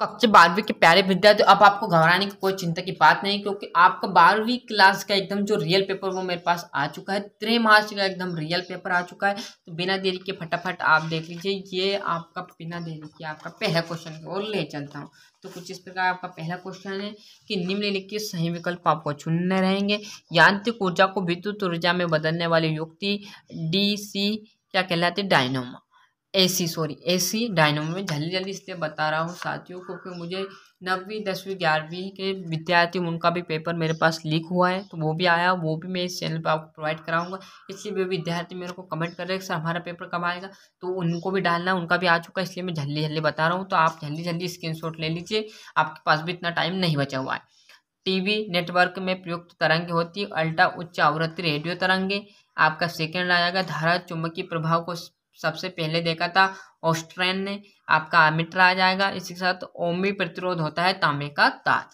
कक्षा बारहवीं के प्यारे विद्यार्थी अब आपको घबराने की कोई चिंता की बात नहीं क्योंकि आपका बारहवीं क्लास का एकदम जो रियल पेपर वो मेरे पास आ चुका है त्रे मार्च का एकदम रियल पेपर आ चुका है तो बिना देरी के फटाफट आप देख लीजिए ये आपका बिना देरी के आपका पहला क्वेश्चन है और ले चलता हूँ तो कुछ इस प्रकार आपका पहला क्वेश्चन है कि निम्नलिखित सही विकल्प आपको चुनने रहेंगे यांत्रिक ऊर्जा को विद्युत ऊर्जा में बदलने वाली युक्ति डी सी क्या कहलाती dynamo AC sorry AC dynamo में जल्दी जल्दी इसलिए बता रहा हूँ साथियों को कि मुझे नवीं दसवीं ग्यारहवीं के विद्यार्थी उनका भी पेपर मेरे पास लीक हुआ है तो वो भी आया वो भी मैं इस चैनल पर आपको प्रोवाइड कराऊंगा इसलिए वे विद्यार्थी मेरे को कमेंट कर रहे हैं सर हमारा पेपर कब आएगा तो उनको भी डालना उनका भी आ चुका है इसलिए मैं जल्दी जल्दी बता रहा हूँ तो आप जल्दी जल्दी स्क्रीनशॉट ले लीजिए आपके पास भी इतना टाइम नहीं बचा हुआ है टीवी नेटवर्क में प्रयुक्त तरंगे होती है अल्टा उच्च आवृत्ति रेडियो तरंगे आपका सेकेंड आएगा धारा चुंबकीय प्रभाव को सबसे पहले देखा था ऑस्ट्रेन ने आपका मित्र आ जाएगा इसी के साथ ओमी प्रतिरोध होता है तांबे का तार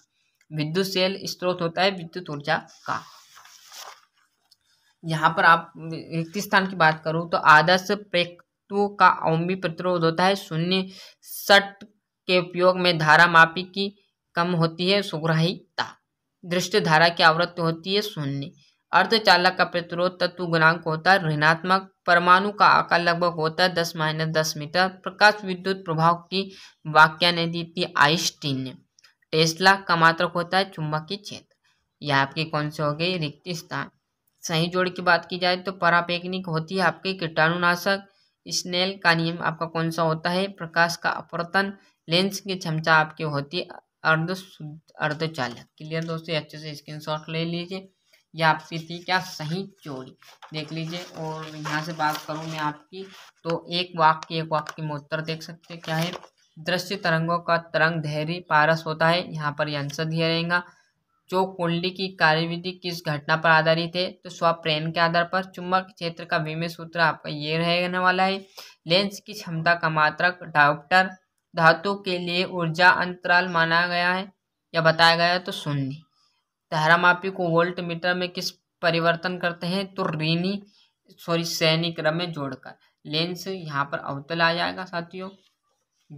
विद्युत सेल स्त्रोत होता है विद्युत ऊर्जा का यहाँ पर आप इकतीस स्थान की बात करूँ तो आदर्श प्रेक्तु का ओमी प्रतिरोध होता है शून्य सट के उपयोग में धारा मापी की कम होती है सुग्राही दृष्ट धारा की आवृत्ति होती है शून्य अर्धचालक का प्रतिरोध तत्व गुणांक होता है ऋणात्मक परमाणु का आकार लगभग होता है दस माइनस दस मीटर प्रकाश विद्युत प्रभाव की वाक्या ने दी थी आइस्टीन ने टेस्ला का मात्रक होता है चुंबकीय क्षेत्र यह आपके कौन से हो गए रिक्त स्थान सही जोड़ की बात की जाए तो परापेक्निक होती है आपके कीटाणुनाशक स्नेल का नियम आपका कौन सा होता है प्रकाश का अपरतन लेंस की क्षमता आपकी होती है अर्ध अर्धचालक क्लियर दोस्तों अच्छे से स्क्रीन ले लीजिए यह आपकी थी क्या सही चोरी देख लीजिए और यहाँ से बात करूँ मैं आपकी तो एक वाक्य एक वाक्य में उत्तर देख सकते क्या है दृश्य तरंगों का तरंग धैर्य पारस होता है यहाँ पर आंसर दिया रहेगा जो कुंडली की कार्यविधि किस घटना पर आधारित है तो स्वप्रेम के आधार पर चुंबक क्षेत्र का विमय सूत्र आपका ये रहने वाला है लेंस की क्षमता का मात्रक डाउप्टर धातु के लिए ऊर्जा अंतराल माना गया है या बताया गया है तो शून्य धारा मापी को वोल्ट मीटर में किस परिवर्तन करते हैं तो रीनी सॉरी सैनी क्रम में जोड़कर लेंस यहाँ पर अवतल आ जाएगा साथियों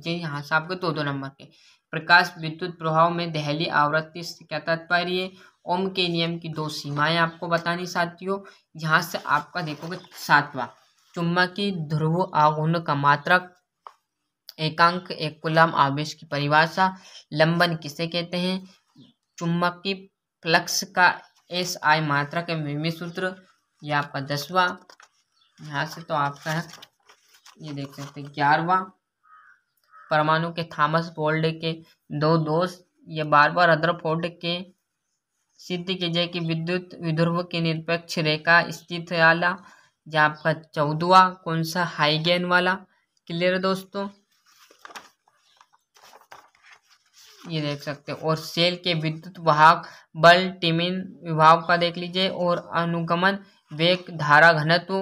जी यहाँ से आपके दो दो नंबर के प्रकाश विद्युत प्रभाव में दहली आवृत्ति से क्या तात्पर्य ओम के नियम की दो सीमाएं आपको बतानी साथियों यहाँ से आपका देखोगे सातवां की ध्रुव आघूर्ण का मात्रक एकांक एक कुलाम आवेश की परिभाषा लंबन किसे कहते हैं चुम्बक की फ्लक्स का एस आई मात्रा के मिमी सूत्र या आपका दसवा यहाँ से तो आपका है ये देख सकते हैं ग्यारहवा परमाणु के थॉमस फोल्ड के दो दोष ये बार बार रदरफोर्ड के सिद्ध कीजिए कि विद्युत विध्रुव की निरपेक्ष रेखा स्थित आला या आपका चौदवा कौन सा हाईगेन वाला क्लियर दोस्तों ये देख सकते हो और सेल के विद्युत वाहक बल टिमिन विभाव का देख लीजिए और अनुगमन वेग धारा घनत्व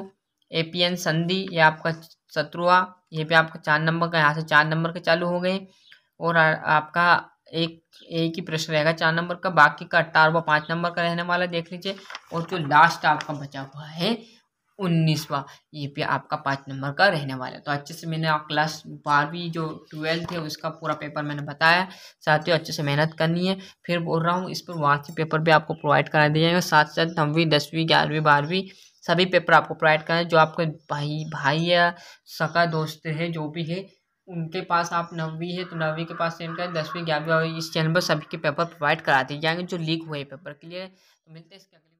एपीएन संधि ये आपका शत्रुआ ये भी आपका चार नंबर का यहाँ से चार नंबर के चालू हो गए और आपका एक एक ही प्रश्न रहेगा चार नंबर का बाकी का व पाँच नंबर का रहने वाला देख लीजिए और जो लास्ट आपका बचा हुआ है उन्नीसवा ये भी आपका पाँच नंबर का रहने वाला है तो अच्छे से मैंने आप क्लास बारहवीं जो ट्वेल्थ है उसका पूरा पेपर मैंने बताया साथ ही अच्छे से मेहनत करनी है फिर बोल रहा हूँ इस पर वार्षिक पेपर भी आपको प्रोवाइड करा दिया जाएगा साथ साथ नवीं दसवीं ग्यारहवीं बारहवीं सभी पेपर आपको प्रोवाइड कराए जो आपके भाई भाई या सका दोस्त है जो भी है उनके पास आप नवीं है तो नवीं के पास सेंड करें दसवीं ग्यारहवीं और इस चैनल पर सभी के पेपर प्रोवाइड करा दिए जाएंगे जो लीक हुए पेपर के लिए तो मिलते हैं इसके